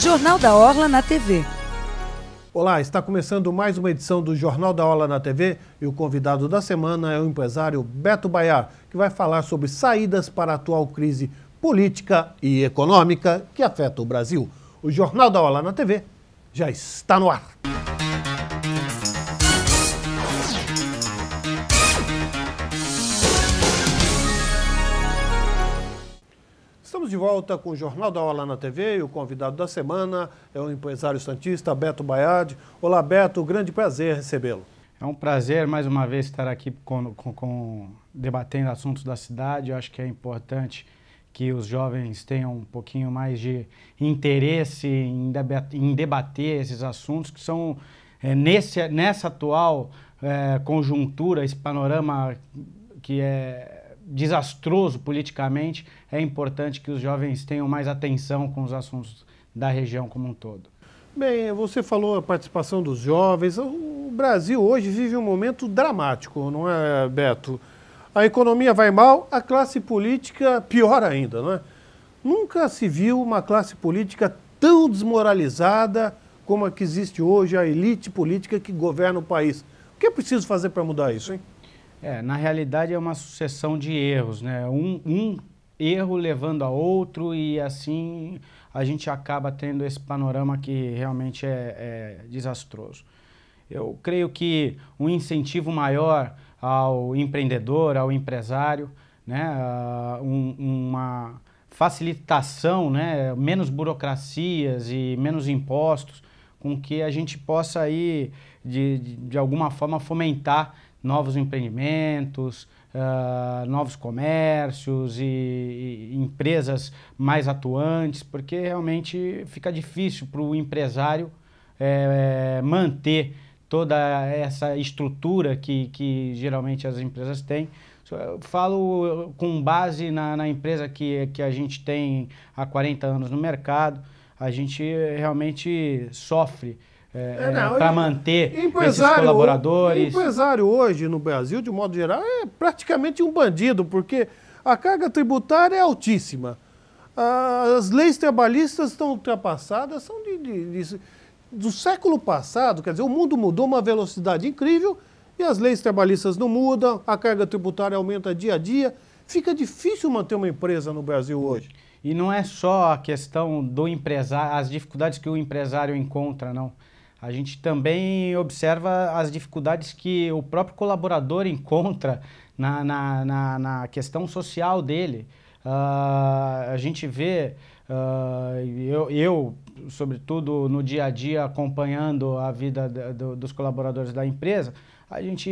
Jornal da Orla na TV. Olá, está começando mais uma edição do Jornal da Orla na TV e o convidado da semana é o empresário Beto Baiar, que vai falar sobre saídas para a atual crise política e econômica que afeta o Brasil. O Jornal da Orla na TV já está no ar. de volta com o Jornal da Hora na TV e o convidado da semana é o empresário santista Beto Baiade. Olá, Beto, grande prazer recebê-lo. É um prazer mais uma vez estar aqui com, com, com, debatendo assuntos da cidade. Eu acho que é importante que os jovens tenham um pouquinho mais de interesse em, debater, em debater esses assuntos que são é, nesse, nessa atual é, conjuntura, esse panorama que é desastroso politicamente, é importante que os jovens tenham mais atenção com os assuntos da região como um todo. Bem, você falou a participação dos jovens. O Brasil hoje vive um momento dramático, não é, Beto? A economia vai mal, a classe política pior ainda, não é? Nunca se viu uma classe política tão desmoralizada como a que existe hoje, a elite política que governa o país. O que é preciso fazer para mudar isso, hein? É, na realidade é uma sucessão de erros, né? Um, um erro levando a outro e assim a gente acaba tendo esse panorama que realmente é, é desastroso. Eu creio que um incentivo maior ao empreendedor, ao empresário, né? Uh, um, uma facilitação, né? menos burocracias e menos impostos, com que a gente possa aí, de, de, de alguma forma, fomentar novos empreendimentos, uh, novos comércios e, e, empresas mais atuantes, porque realmente fica difícil para o empresário é, manter toda essa estrutura que, que geralmente as empresas têm. Eu falo eh, com base na, na empresa que, que a gente tem há 40 anos no mercado, a gente realmente sofre é, é, para manter esses colaboradores? O empresário hoje no Brasil, de modo geral, é praticamente um bandido, porque a carga tributária é altíssima. As leis trabalhistas estão ultrapassadas, são de, de, de, do século passado, quer dizer, o mundo mudou uma velocidade incrível e as leis trabalhistas não mudam, a carga tributária aumenta dia a dia. Fica difícil manter uma empresa no Brasil hoje. E não é só a questão do empresário, as dificuldades que o empresário encontra, não. A gente também observa as dificuldades que o próprio colaborador encontra na, na, na, na questão social dele. Uh, a gente vê, uh, eu, eu, sobretudo no dia a dia, acompanhando a vida do, dos colaboradores da empresa, a gente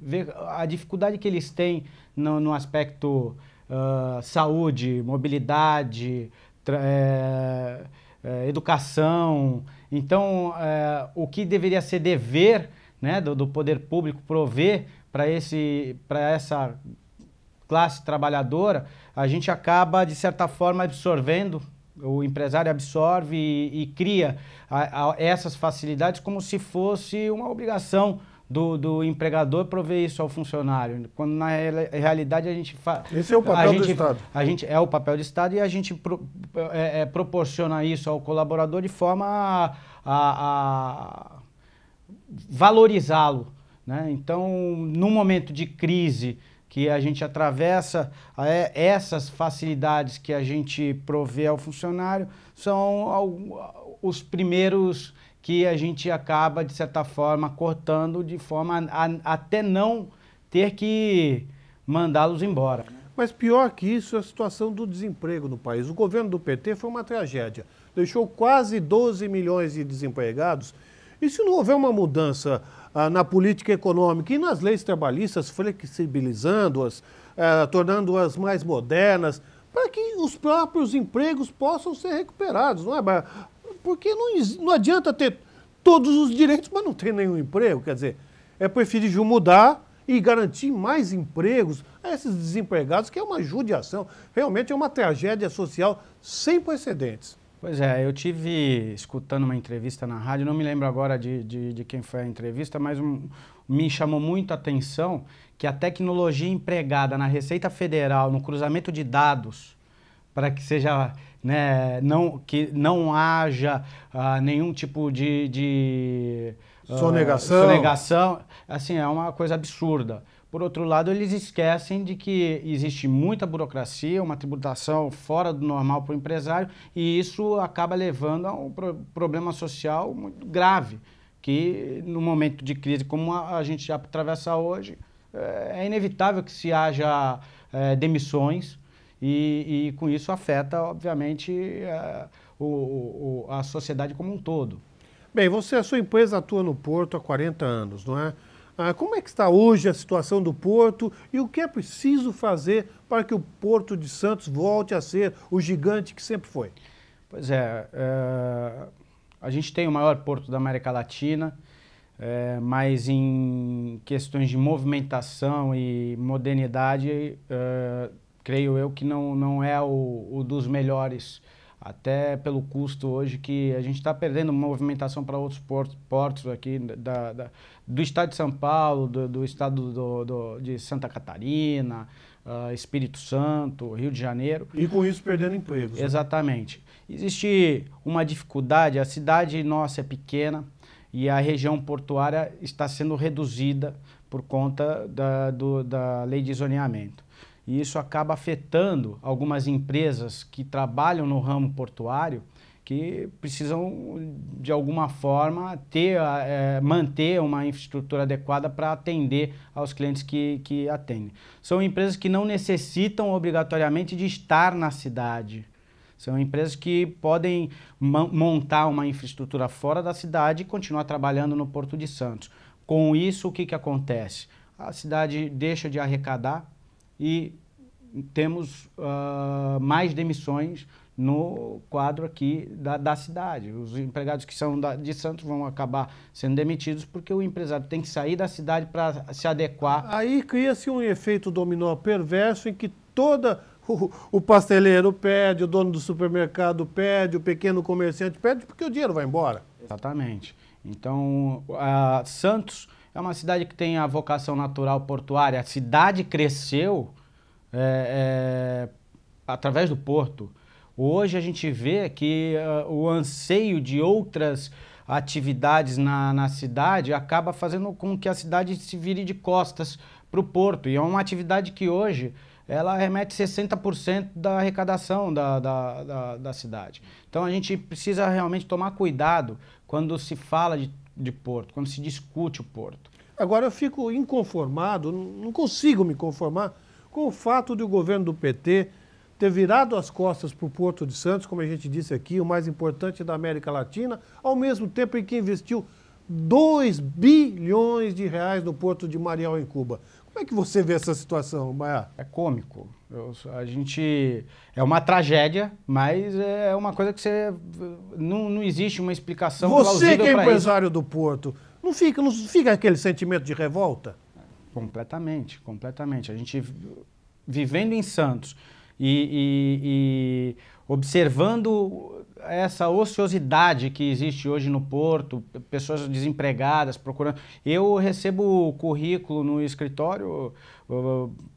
vê a dificuldade que eles têm no, no aspecto uh, saúde, mobilidade, é, é, educação então, é, o que deveria ser dever né, do, do poder público prover para essa classe trabalhadora, a gente acaba, de certa forma, absorvendo, o empresário absorve e, e cria a, a essas facilidades como se fosse uma obrigação do, do empregador prover isso ao funcionário, quando na realidade a gente faz. Esse é o papel gente, do Estado. A gente é o papel do Estado e a gente pro, é, é, proporciona isso ao colaborador de forma a, a, a valorizá-lo. Né? Então, no momento de crise que a gente atravessa, é, essas facilidades que a gente provê ao funcionário são ao, os primeiros que a gente acaba, de certa forma, cortando de forma a, a, até não ter que mandá-los embora. Né? Mas pior que isso é a situação do desemprego no país. O governo do PT foi uma tragédia. Deixou quase 12 milhões de desempregados. E se não houver uma mudança ah, na política econômica e nas leis trabalhistas, flexibilizando-as, eh, tornando-as mais modernas, para que os próprios empregos possam ser recuperados, não é? Porque não, não adianta ter todos os direitos, mas não ter nenhum emprego. Quer dizer, é preferível mudar e garantir mais empregos a esses desempregados, que é uma judiação. Realmente é uma tragédia social sem precedentes. Pois é, eu tive escutando uma entrevista na rádio, não me lembro agora de, de, de quem foi a entrevista, mas um, me chamou muito a atenção que a tecnologia empregada na Receita Federal, no cruzamento de dados, para que seja né, não, que não haja uh, nenhum tipo de, de uh, sonegação. sonegação, assim, é uma coisa absurda. Por outro lado, eles esquecem de que existe muita burocracia, uma tributação fora do normal para o empresário, e isso acaba levando a um problema social muito grave, que no momento de crise como a, gente já atravessa hoje, eh, é inevitável que se haja é, demissões, e, e com isso afeta, obviamente, a, o, a sociedade como um todo. Bem, você, a sua empresa atua no Porto há 40 anos, não é? Ah, como é que está hoje a situação do Porto e o que é preciso fazer para que o Porto de Santos volte a ser o gigante que sempre foi? Pois é, é a gente tem o maior porto da América Latina, é, mas em questões de movimentação e modernidade, é, creio eu que não, não é o, o dos melhores, até pelo custo hoje que a gente está perdendo movimentação para outros portos, portos aqui da, da, do estado de São Paulo, do, do estado do, do, de Santa Catarina, uh, Espírito Santo, Rio de Janeiro. E com isso perdendo empregos. Né? Exatamente. Né? Existe uma dificuldade, a cidade nossa é pequena e a região portuária está sendo reduzida por conta da, do, da lei de zoneamento e isso acaba afetando algumas empresas que trabalham no ramo portuário que precisam de alguma forma ter, é, manter uma infraestrutura adequada para atender aos clientes que, que atendem. São empresas que não necessitam obrigatoriamente de estar na cidade. São empresas que podem montar uma infraestrutura fora da cidade e continuar trabalhando no Porto de Santos. Com isso, o que, que acontece? A cidade deixa de arrecadar e temos uh, mais demissões no quadro aqui da, da, cidade. Os empregados que são da, de Santos vão acabar sendo demitidos porque o empresário tem que sair da cidade para se adequar. Aí cria-se um efeito dominó perverso em que toda o, o, pasteleiro pede, o dono do supermercado pede, o pequeno comerciante pede porque o dinheiro vai embora. Exatamente. Então, ah, Santos é uma cidade que tem a vocação natural portuária. A cidade cresceu é, é, através do porto. Hoje a gente vê que uh, o anseio de outras atividades na, na cidade acaba fazendo com que a cidade se vire de costas para o porto. E é uma atividade que hoje ela remete 60% da arrecadação da, da, da, da, cidade. Então a gente precisa realmente tomar cuidado quando se fala de de porto, quando se discute o porto. Agora eu fico inconformado, não consigo me conformar com o fato de o governo do PT ter virado as costas para o Porto de Santos, como a gente disse aqui, o mais importante da América Latina, ao mesmo tempo em que investiu 2 bilhões de reais no Porto de Mariel, em Cuba. Como é que você vê essa situação, Maia? É cômico. Eu, a gente. É uma tragédia, mas é uma coisa que você. Não, não existe uma explicação Você que é empresário isso. do Porto, não fica, não fica aquele sentimento de revolta? Completamente, completamente. A gente vivendo em Santos e, e, e observando essa ociosidade que existe hoje no Porto, pessoas desempregadas procurando. Eu recebo currículo no escritório,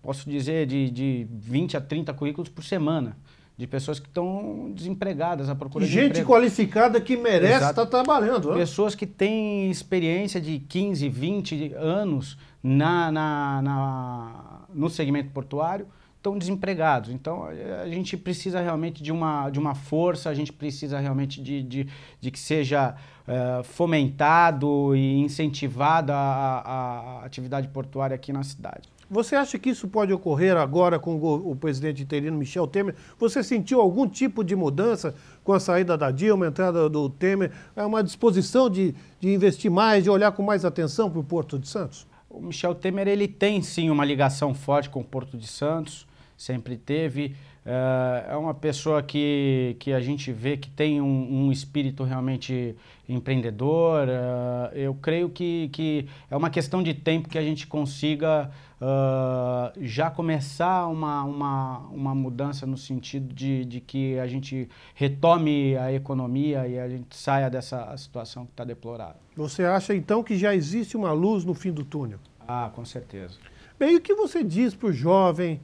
posso dizer, de, de 20 a 30 currículos por semana. De pessoas que estão desempregadas à procura Gente de Gente qualificada que merece estar tá trabalhando. Né? Pessoas que têm experiência de 15, 20 anos na, na, na no segmento portuário, estão desempregados. Então, a gente precisa realmente de uma, de uma força, a gente precisa realmente de, de, de que seja é, fomentado e incentivada a, a atividade portuária aqui na cidade. Você acha que isso pode ocorrer agora com o presidente interino Michel Temer? Você sentiu algum tipo de mudança com a saída da Dilma, a entrada do Temer? É uma disposição de, de investir mais, de olhar com mais atenção para o Porto de Santos? O Michel Temer ele tem sim uma ligação forte com o Porto de Santos sempre teve. Eh, é uma pessoa que, que a gente vê que tem um, um espírito realmente empreendedor. Eh, eu creio que, que é uma questão de tempo que a gente consiga eh, já começar uma, uma, uma mudança no sentido de, de que a gente retome a economia e a gente saia dessa situação que está deplorada Você acha então que já existe uma luz no fim do túnel? Ah, com certeza. Bem, o que você diz para o jovem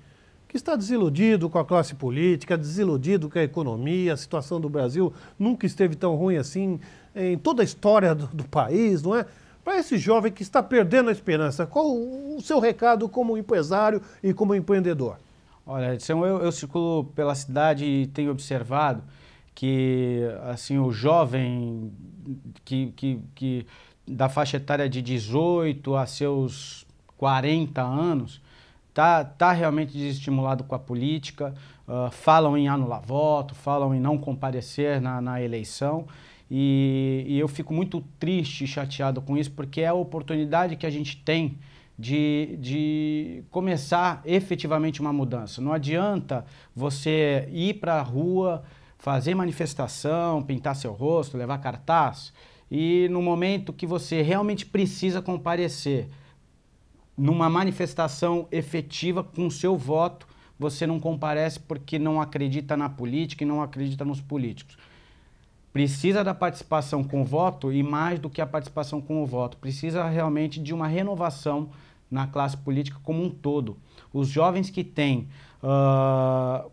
que está desiludido com a classe política, desiludido com a economia, a situação do Brasil nunca esteve tão ruim assim em toda a história do, do país, não é? Para esse jovem que está perdendo a esperança, qual o seu recado como empresário e como empreendedor? Olha, Edson, eu, eu circulo pela cidade e tenho observado que assim o jovem que, que, que da faixa etária de 18 a seus 40 anos, está tá realmente desestimulado com a política, uh, falam em anular voto, falam em não comparecer na, na eleição. E, e, eu fico muito triste e chateado com isso, porque é a oportunidade que a gente tem de, de começar efetivamente uma mudança. Não adianta você ir para a rua, fazer manifestação, pintar seu rosto, levar cartaz, e no momento que você realmente precisa comparecer numa manifestação efetiva com seu voto, você não comparece porque não acredita na política e não acredita nos políticos. Precisa da participação com voto e mais do que a participação com o voto, precisa realmente de uma renovação na classe política como um todo. Os jovens que têm, uh,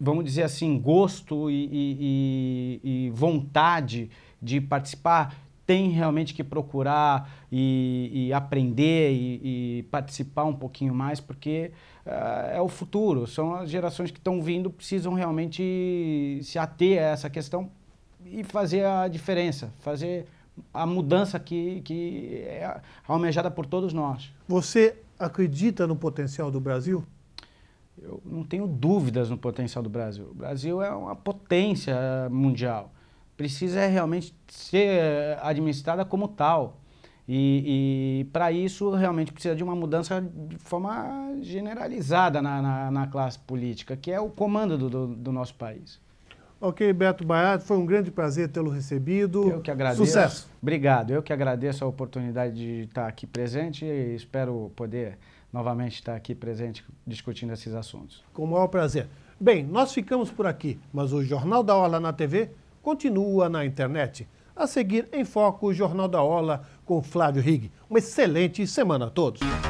vamos dizer assim, gosto e, e, e vontade de participar, tem realmente que procurar e, e aprender e, e, participar um pouquinho mais, porque uh, é o futuro, são as gerações que estão vindo, precisam realmente se ater a essa questão e fazer a diferença, fazer a mudança que, que é almejada por todos nós. Você acredita no potencial do Brasil? Eu não tenho dúvidas no potencial do Brasil. O Brasil é uma potência mundial precisa realmente ser eh, administrada como tal. E, e para isso realmente precisa de uma mudança de forma generalizada na, na, na classe política, que é o comando do, do, do nosso país. Ok, Beto Baiato, foi um grande prazer tê-lo recebido. Eu que agradeço. Sucesso. Obrigado. Eu que agradeço a oportunidade de estar aqui presente e espero poder novamente estar aqui presente discutindo esses assuntos. Com o maior prazer. Bem, nós ficamos por aqui, mas o Jornal da aula na TV continua na internet. A seguir, em Foco, o Jornal da Ola com Flávio Rig. Uma excelente semana a todos.